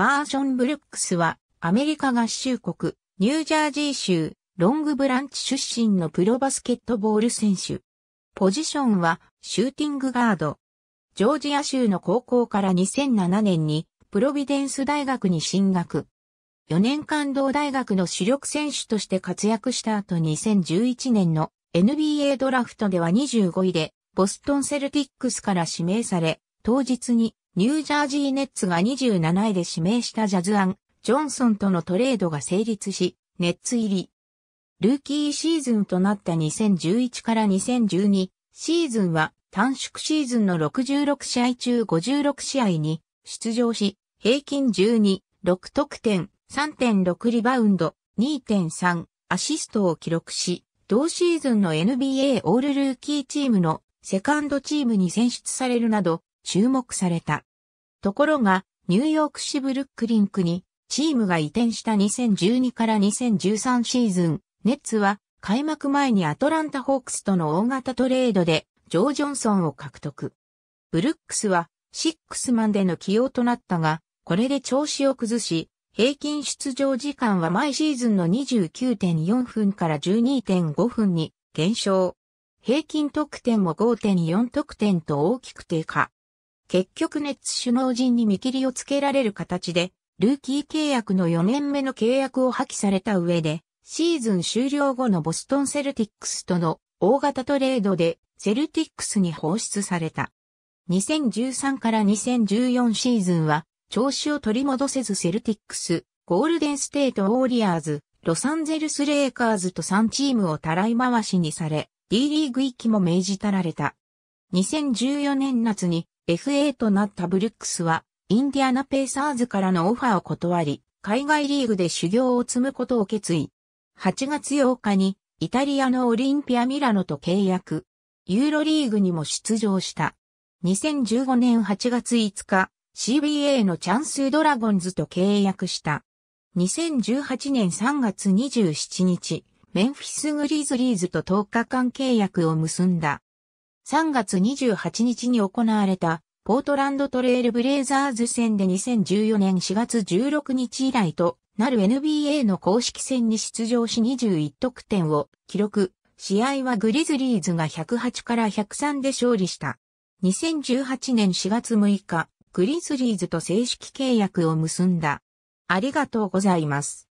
マーション・ブルックスは、アメリカ合衆国、ニュージャージー州、ロングブランチ出身のプロバスケットボール選手。ポジションは、シューティングガード。ジョージア州の高校から2007年に、プロビデンス大学に進学。4年間同大学の主力選手として活躍した後2011年の NBA ドラフトでは25位で、ボストンセルティックスから指名され、当日にニュージャージーネッツが27位で指名したジャズアン・ジョンソンとのトレードが成立し、ネッツ入り。ルーキーシーズンとなった2011から2012シーズンは短縮シーズンの66試合中56試合に出場し、平均12、6得点、3.6リバウンド、2.3アシストを記録し、同シーズンの NBA オールルーキーチームのセカンドチームに選出されるなど、注目された。ところが、ニューヨーク市ブルックリンクにチームが移転した2012から2013シーズン、ネッツは開幕前にアトランタホークスとの大型トレードでジョー・ジョンソンを獲得。ブルックスはシックスマンでの起用となったが、これで調子を崩し、平均出場時間は毎シーズンの29.4分から12.5分に減少。平均得点も5.4得点と大きく低下。結局ネッツ首脳陣に見切りをつけられる形で、ルーキー契約の4年目の契約を破棄された上で、シーズン終了後のボストンセルティックスとの大型トレードでセルティックスに放出された。2013から2014シーズンは調子を取り戻せずセルティックス、ゴールデンステートウォーリアーズ、ロサンゼルスレイカーズと3チームをたらい回しにされ、D リーグ行きも命じたられた。2014年夏に FA となったブルックスは、インディアナペーサーズからのオファーを断り、海外リーグで修行を積むことを決意。8月8日に、イタリアのオリンピアミラノと契約。ユーロリーグにも出場した。2015年8月5日、CBA のチャンスドラゴンズと契約した。2018年3月27日、メンフィスグリズリーズと10日間契約を結んだ。3月28日に行われたポートランドトレイルブレイザーズ戦で2014年4月16日以来となる NBA の公式戦に出場し21得点を記録。試合はグリズリーズが108から103で勝利した。2018年4月6日、グリズリーズと正式契約を結んだ。ありがとうございます。